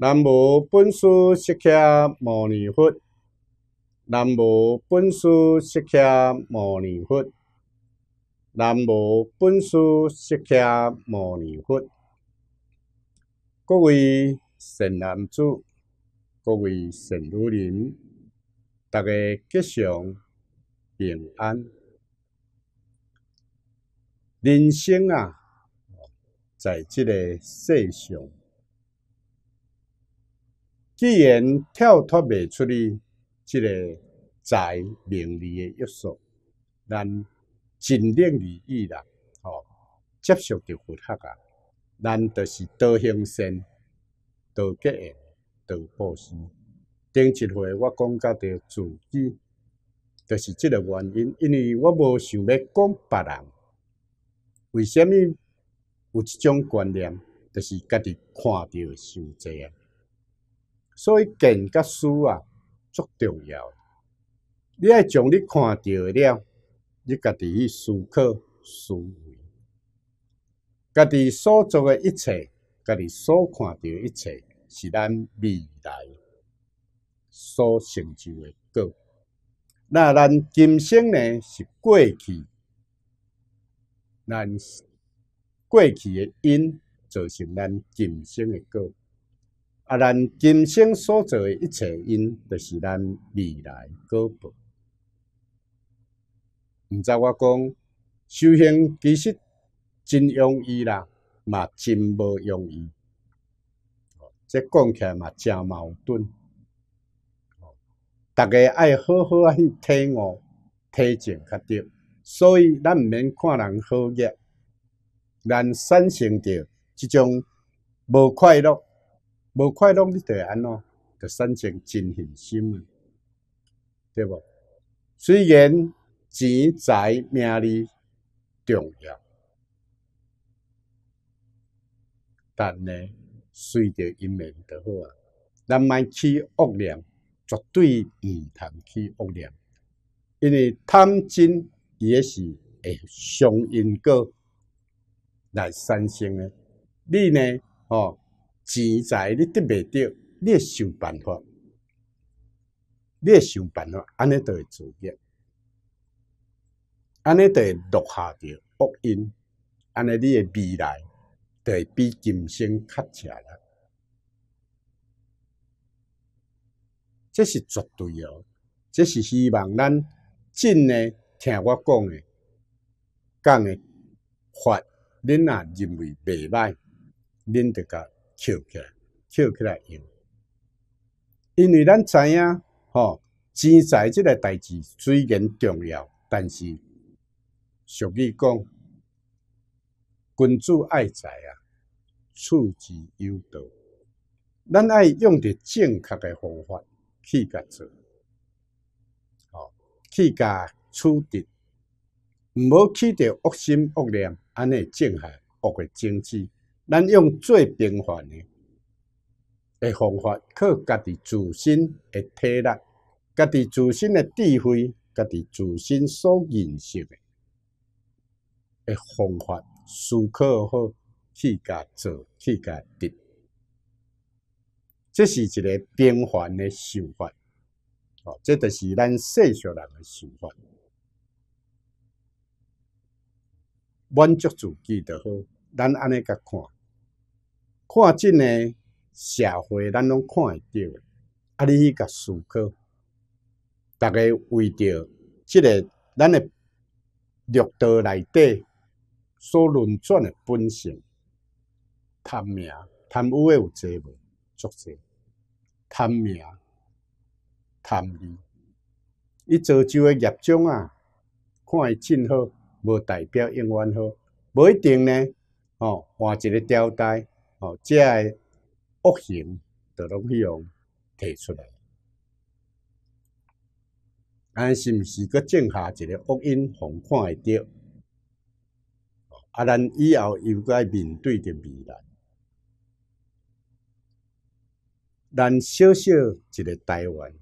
南无本师释迦牟尼佛，南无本师释迦牟尼佛，南无本师释迦牟尼佛。各位善男子，各位善女人，大家吉祥，平安。人生啊，在即个世上。既然跳脱袂出哩即个财名利诶约束，咱尽量哩易啦，吼，接受着佛学啊，咱的是多行善、多结缘，多布施。顶一回我讲到着自己，就是即个原因，因为我无想要讲别人，为虾米有即种观念？就是家己看着想济啊。所以，见甲思啊，足重要。你爱将你看到了，你家己去思考、思维，家己所做诶一切，家己所看到一切，是咱未来所成就诶果。那咱今生呢，是过去，咱过去诶因，造成咱今生诶果。啊！咱今生所做的一切因，就是咱未来果报。毋知我讲修行，其实真容易啦，嘛真无容易。即讲起来嘛正矛盾。大家爱好好去体悟、体证较对，所以咱毋免看人好业，咱产生着一种无快乐。无快乐，你会安怎？得产生真信心啊，对不？虽然钱财名利重要，但呢，随着因缘就好啊。咱莫起恶念，绝对毋通起恶念，因为贪心也是会伤因果来产生诶。你呢？哦。钱财你得袂到，你也想办法，你也想办法，安尼就会自觉，安尼就会落下个恶因，安尼你的未来就会比今生较起来，这是绝对哦！这是希望咱真嘞听我讲的讲的法，恁啊认为袂歹，恁得个。捡起来，捡起来用。因为咱知影，吼钱财即个代志虽然重要，但是俗语讲“君子爱财啊，取之有道”。咱爱用着正确诶方法去甲做，吼去甲取的，毋好去着恶心恶念，安尼正害恶诶种子。咱用最平凡诶诶方法，靠家己自身诶体力、家己自身诶智慧、家己自身所认识诶诶方法，思考好去甲做去甲得。这是一个平凡诶想法。哦，这著是咱世俗人诶想法，满足自己就好。咱安尼甲看。看，即个社会咱拢看会到啊！你去甲思考，逐个为着即个咱个绿道内底所轮转个本性，贪名贪污个有侪无？足者贪名贪利，伊造就个业障啊！看诶真好，无代表永远好，无一定呢。哦，换一个吊带。哦，这个恶行都拢希望提出来，安是不是搁种下一个恶因，互看会着？啊，咱以后又该面对着未来。咱小小一个台湾，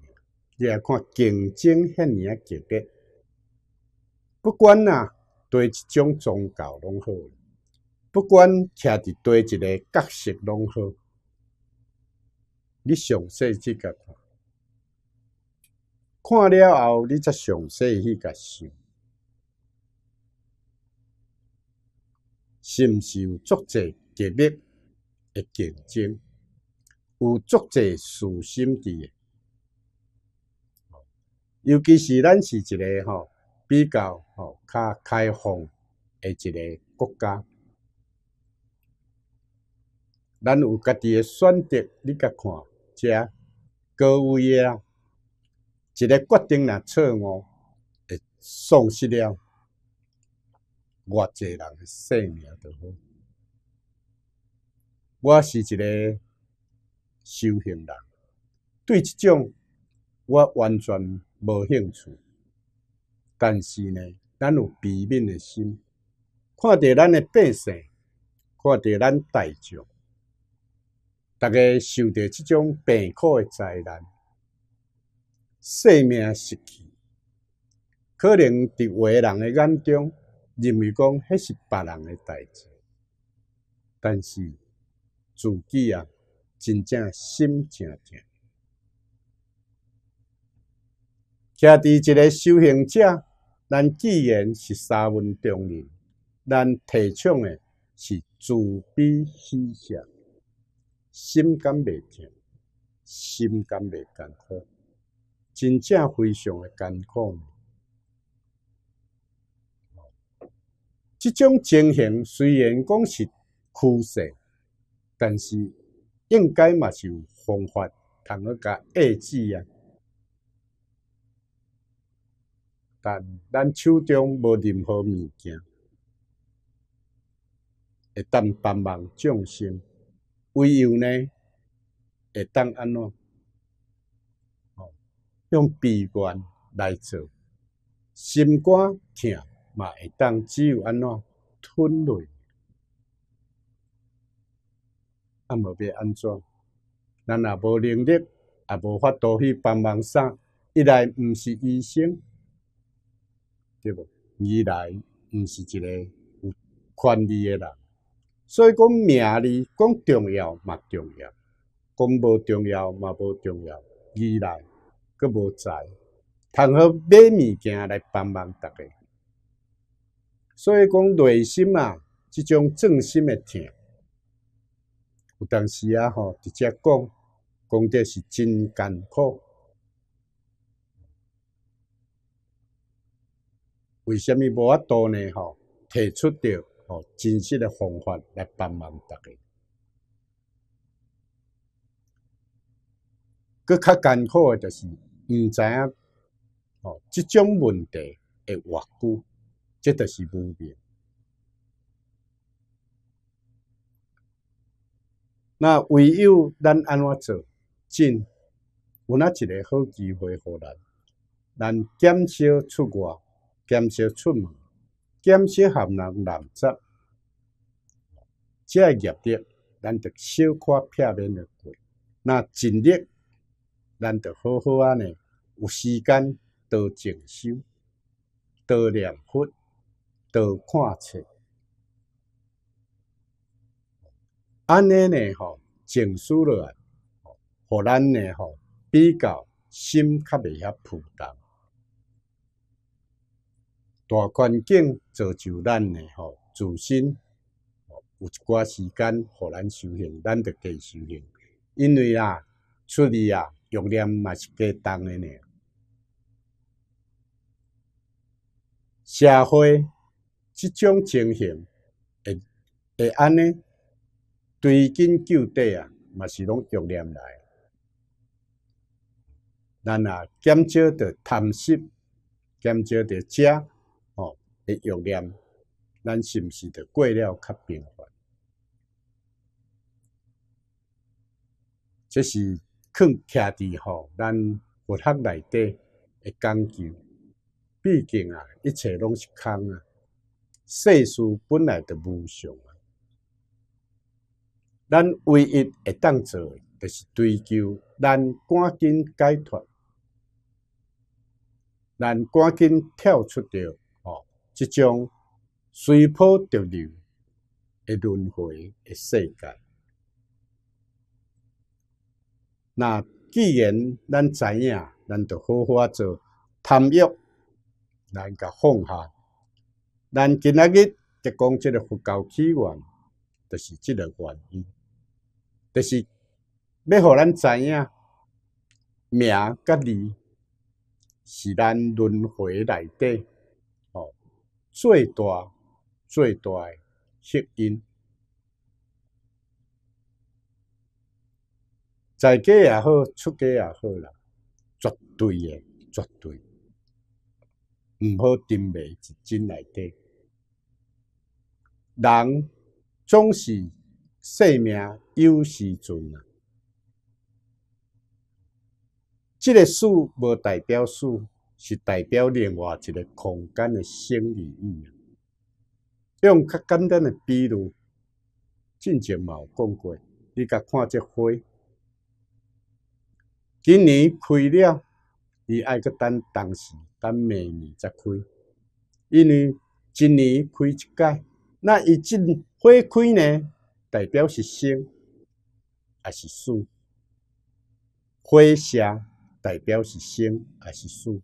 你也看竞争遐尔啊激烈，不管啊，对一种宗教拢好。不管徛伫叨一个角色拢好，你详细即个看，看了后你才详细去个想，是毋是有作者个别的竞争，有作者私心伫诶，尤其是咱是一个吼比较吼较开放诶一个国家。咱有家己诶选择，你甲看遮高位啊，一个决定，若错误会丧失了偌济人诶性命，就好。我是一个修行人，对即种我完全无兴趣。但是呢，咱有悲悯诶心，看着咱诶百姓，看着咱大众。大家受着即种病苦诶灾难、生命失去，可能伫外人诶眼中认为讲迄是别人诶代志，但是自己啊真正心诚正。家伫一个修行者，咱既然是三门中人，咱提倡诶是慈悲思想。心甘未甜，心甘未甘苦，真正非常诶甘苦。即种情形虽然讲是趋势，但是应该嘛是有方法通去甲遏制啊。但咱手中无任何物件，会当帮忙众生。唯有呢，会当安怎？吼、哦，用悲观来做，心肝疼嘛会当，只有安怎吞落。啊，无要安怎？咱也无能力，也无法度去帮忙啥。一来毋是医生，对无？二来毋是一个有权利诶人。所以讲，名利讲重要嘛重要，讲无重要嘛无重要，而来佫无在，通好买物件来帮忙逐个。所以讲内心啊，即种正心的疼，有当时啊吼，直接讲，讲得是真艰苦。为什么无法度呢？吼，提出着。哦，真实的方法来帮忙大家。佫较艰苦的就是毋知影，哦，即种问题会偌久，这著是无变。那唯有咱安怎做，真有哪一个好机会互咱，咱减少出外，减少出门。减少含能杂质，即系业的，咱就少看片面的书。那尽力，咱就好好啊呢，有时间多静修，多念佛，多看册。安尼呢吼，静思了啊，好咱呢吼，比较心较袂遐浮躁。大环境造就咱诶吼，自身有一寡时间，互咱修行，咱着加修行。因为啊，出去啊，欲念嘛是加重诶呢。社会即种情形会会安尼追根究底啊，嘛是拢欲念来。咱啊，减少着贪心，减少着食。诶，欲念，咱是毋是着过了较平凡？即是藏徛伫吼咱佛学内底诶讲究。毕竟啊，一切拢是空啊，世事本来着无常啊。咱唯一会当做个，着是追求咱赶紧解脱，咱赶紧跳出着。即种随波逐流诶，轮回诶，世界。那既然咱知影，咱就好好做贪欲，咱甲放下。咱今仔日就讲即个佛教起源，就是即个原因，就是要互咱知影，名甲利是咱轮回内底。最大、最大诶吸引。在家也好，出家也好啦，绝对诶，绝对，毋好沉迷一真内底。人总是生命有时阵啊，即个死无代表死。是代表另外一个空间的生理意义。用较简单的比如，进前有讲过，你甲看这花，今年开了，伊爱去等当时，等明年则开。因为今年开一届，那伊进花开呢，代表是生还是死？花谢代表是生还是死？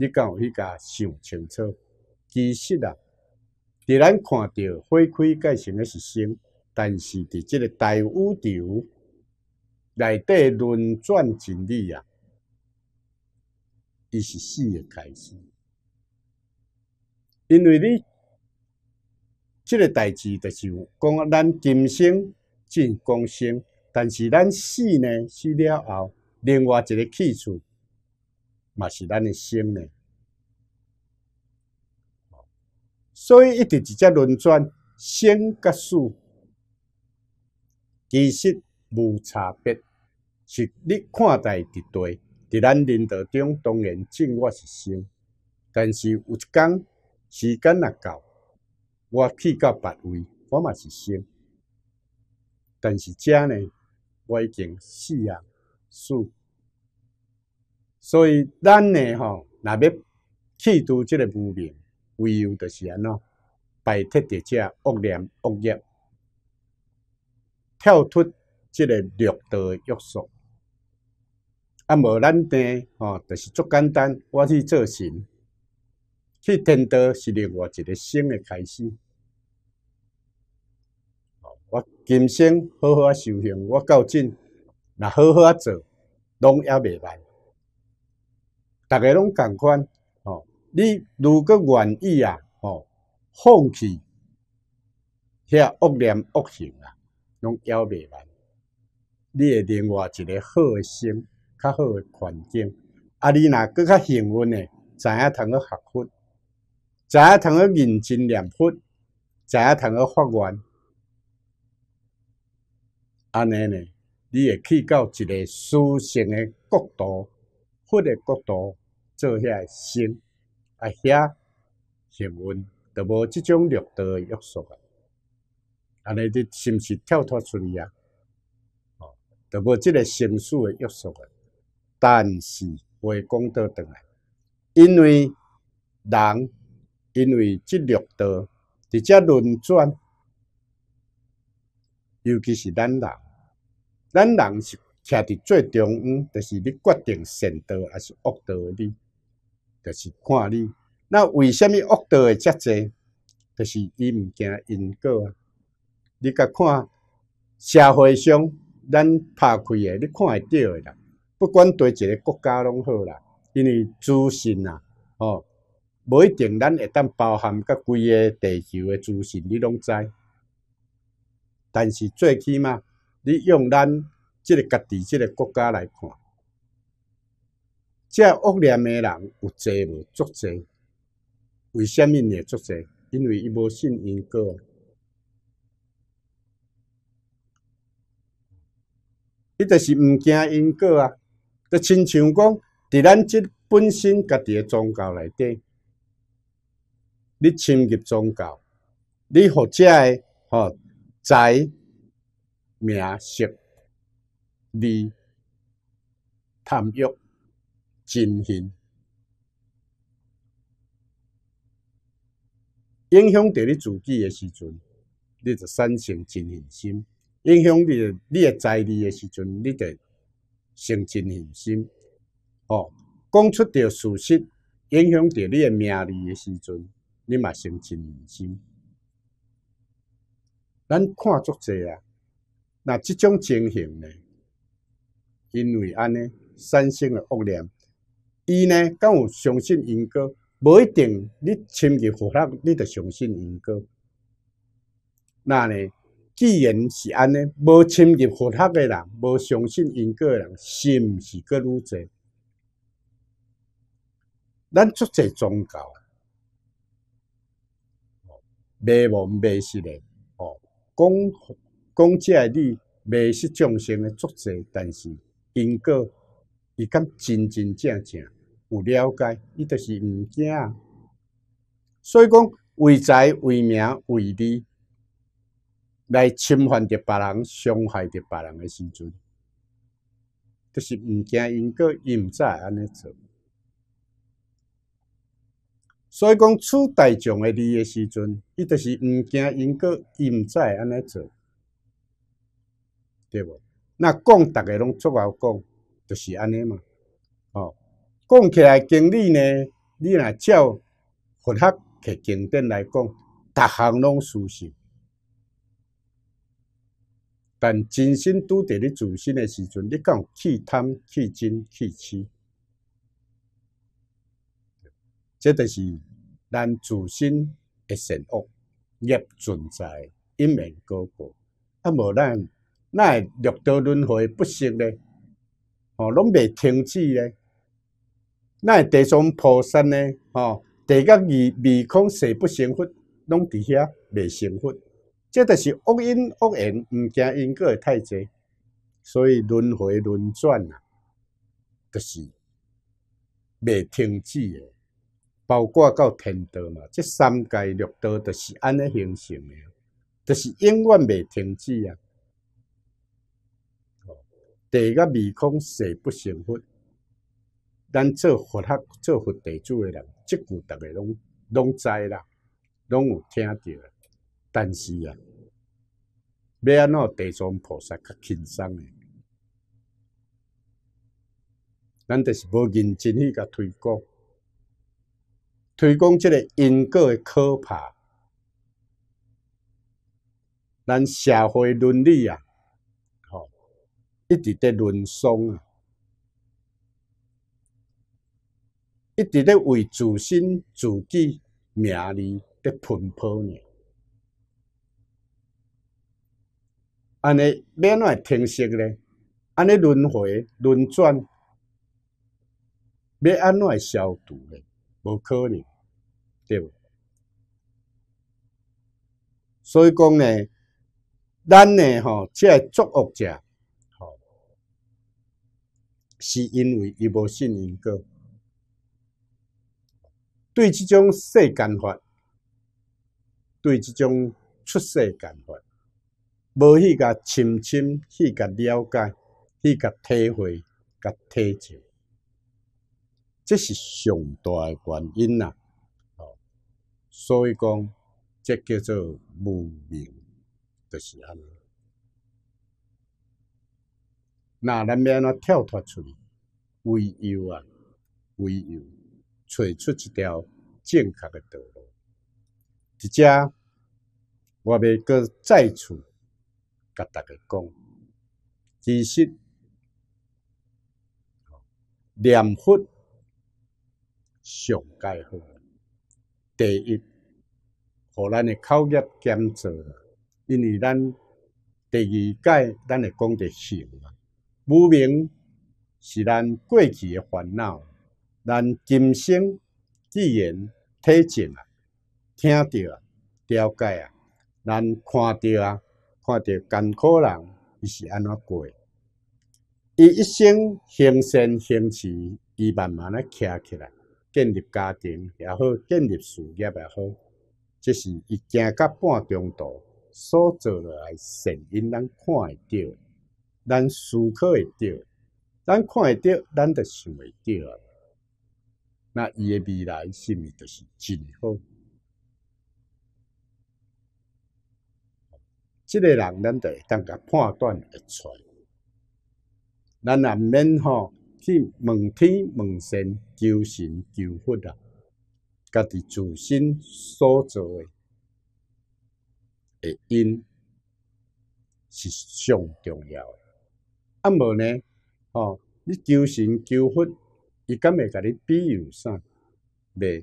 你有迄个想清楚。其实啊，伫咱看着花开，该成诶是生；，但是伫即个大宇宙内底轮转真理啊，伊是死诶开始。因为你即个代志，就是讲咱今生进功生，但是咱死呢，死了后，另外一个去处。嘛是咱的心呢，所以一直直接轮转，生跟死，其实无差别，是你看待伫对。伫咱人道中，当然正我是生，但是有一天时间若到，我去到别位，我嘛是生。但是遮呢，我已经死啊，死。所以，咱呢吼，若要去除即个无明，唯有就是安怎摆脱即遮恶念恶业，跳出即个六道约束。啊，无咱呢吼，就是足简单，我去做神，去天道是另外一个新的开始。我今生好好啊修行，我到进，若好好啊做，拢也袂歹。大家拢共款，吼！你如果愿意啊，吼，放弃遐恶念恶行啊，拢要袂完。你会另外一个好诶心，较好诶环境，啊，你若搁较幸运诶，知影通去学佛？知影通去认真念佛？知影通去发愿？安尼呢，你会去到一个舒心诶国度。活的角度，做遐心，啊遐学问，都无即种六道约束啊。安尼你是毋是跳脱出去啊？哦，都无即个心术的约束啊。但是话讲倒转来，因为人因为即六道直接轮转，尤其是咱人咱人是。徛伫最中央，就是你决定善道还是恶道你，就是看你。那为什么恶道会遮济？就是伊毋惊因果啊。你甲看社会上咱拍开诶，你看会着诶啦。不管对一个国家拢好啦，因为自信啊，吼，无一定咱会当包含甲规个地球诶自信，你拢知。但是最起码，你用咱。即个家己，即个国家来看，遮恶劣诶人有侪无足侪？为虾米呢？足侪？因为伊无信因果，伊著是毋惊因果啊！都亲像讲，伫咱即本身家己诶宗教内底，你侵入宗教，你学遮诶吼财名色。你贪欲、嗔恨，影响到你自己的时阵，你就生起嗔恨心；影响到你的财力的时阵，你个生起恨心。哦，讲出着事实，影响到你的名利的时阵，你嘛生起恨心。咱看作者啊，那即种情形呢？因为安尼产生个恶念，伊呢敢有相信因果？无一定，你深入佛学，你着相信因果。那呢，既然是安尼，无深入佛学的人，无相信因果的人，是毋是搁愈济？咱作侪宗教，未忘未失的哦，讲讲即个你未失众生的作侪，但是。因果，伊敢真真正正有了解，伊著是毋惊。所以讲，为财、为名、为利来侵犯着别人、伤害着别人诶时阵，就是毋惊因果伊知会安尼做。所以讲处大众诶利诶时阵，伊著是毋惊因果伊知会安尼做，对无？那讲，逐个拢出好讲，就是安尼嘛。哦，讲起来经历呢，你若照佛学去经典来讲，逐项拢事实。但真心拄伫你自身诶时阵，你讲去贪、去嗔、去痴，这著是咱自身诶善恶业存在一面高高。啊，无咱。那会六道轮回不息呢？哦，拢未停止呢。那会地上菩萨呢？哦，地甲二二空谁不成佛？拢伫遐未成佛。即就是恶因恶缘，毋惊因果会太侪。所以轮回轮转啊，就是未停止的。包括到天道嘛，即三界六道，就是安尼形成个，就是永远未停止啊。地甲眉孔势不成佛，咱做佛学、做佛地主诶人，即句逐个拢拢知啦，拢有听着。但是啊，要安怎地藏菩萨较轻松诶？咱就是无认真去甲推广，推广即个因果诶可怕，咱社会伦理啊。一直在轮爽啊！一直咧为自身、自己、名利在奔波呢。安尼要安怎停息咧，安尼轮回轮转，要安怎来消毒咧，无可能，对无？所以讲呢，咱呢吼，即个作恶者。是因为伊无信因果。对这种世间法，对这种出世间法，无去甲深深去甲了解，去甲体会甲体证，这是上大诶原因啊。所以讲，这叫做无明是安尼。那咱安啊，跳脱出去？唯有啊，唯有找出一条正确的道路。即只我要搁再次甲大家讲，其实念佛上解好。第一，互咱的口业减少因为咱第二界咱会讲个行啊。无明是咱过去诶烦恼，咱今生自然体证啊，听着啊，了解啊，咱看着啊，看着艰苦人伊是安怎过，伊一生行善行市，伊慢慢啊徛起来，建立家庭也好，建立事业也好，即是伊行到半中途所做落来善，因咱看会到。咱思考会到，咱看会到，咱就想会到啊。那伊诶未来是毋是就是真好？即个人咱会当甲判断会出，咱也免吼去问天问神求神求佛啊，家己自身所做诶诶因是上重要诶。那么呢，哦，你求神求佛，伊敢会甲你庇佑啥？袂，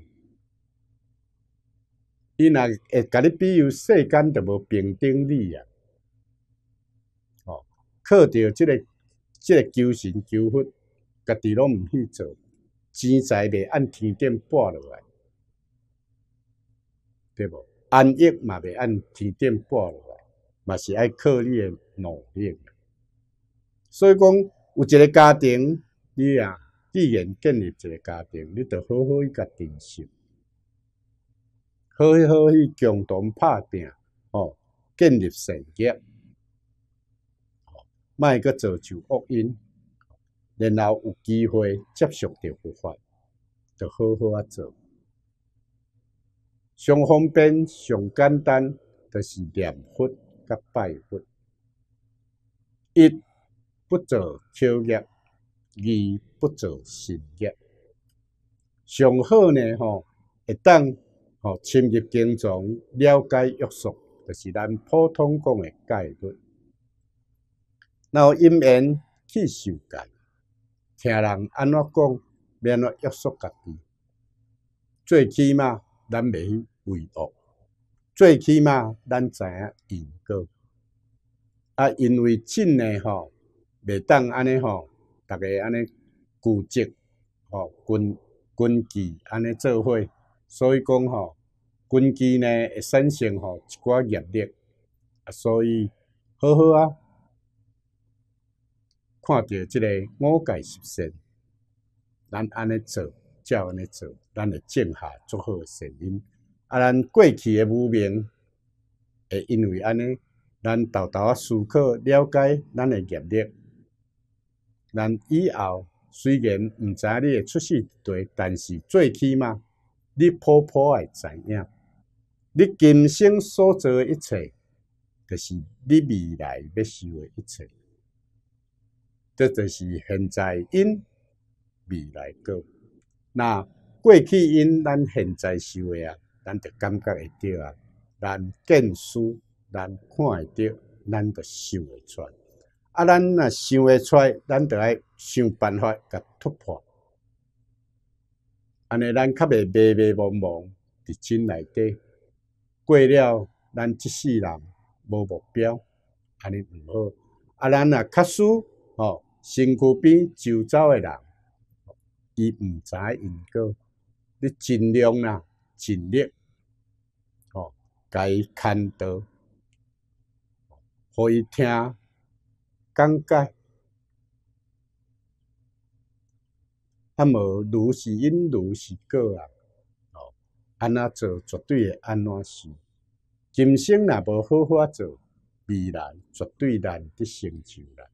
伊若会甲你庇佑世间都无平等你啊！哦，靠到这个这个求神求佛，家己拢毋去做，钱财袂按天顶拨落来，对无？安逸嘛袂按天顶拨落来，嘛是爱靠你诶努力。所以讲，有一个家庭，你啊，既然建立一个家庭，你得好好去甲珍惜，好好去共同拍拼，哦，建立成业，卖个造就恶因，然后有机会接受着佛法，得好好啊做。上方便、上简单，就是念佛、甲拜佛，一。不做巧业，而不做邪业。上好呢，吼，一当吼深入经藏，了解约束，就是咱普通讲的戒律。然后因缘去修戒，听人安怎讲，免了约束家己。最起码咱袂去违恶，最起码咱知影因果。啊，因为真诶吼。袂当安尼吼，逐个安尼固执吼，根根机安尼做伙，所以讲吼根机呢会产生吼一寡业力，啊，所以好好啊，看着即个五戒十善，咱安尼做，照安尼做，咱会静下做好诶善因，啊，咱过去诶无明，会因为安尼，咱豆豆啊思考了解咱诶业力。咱以后虽然毋知你嘅出生地，但是最起码你婆婆会知影。你今生所做一切，就是你未来要受诶一切。这就是现在因未来果。那过去因咱现在受诶啊，咱就感觉会到啊。咱见书，咱看会到，咱就受会出。啊，咱若想会出，来，咱著爱想办法甲突破，安尼咱较袂迷迷惘惘伫钱内底过了，咱即世人无目标，安尼毋好。啊，咱若确实吼，身躯边周遭诶人，伊毋知因果，你尽量啦，尽力吼，该牵倒，互伊听。感觉。那么如是因如是果啊，哦，安那做绝对会安那事，今生若无好好做，未来绝对难得成就啦。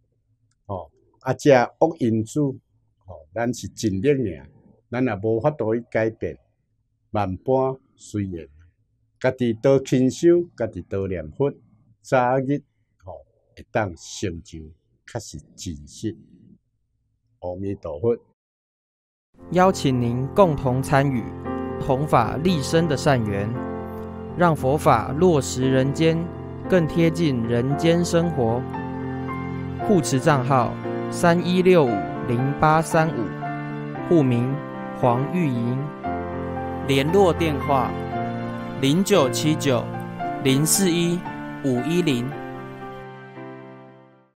哦，啊，遮恶因子，哦，咱是尽力尔，咱也无法度去改变。万般虽然，家己多勤修，家己多念佛，早日。一当成就，却是真实。阿弥陀佛！邀请您共同参与同法立身的善缘，让佛法落实人间，更贴近人间生活。护持账号：三一六五零八三五，户名：黄玉莹，联络电话：零九七九零四一五一零。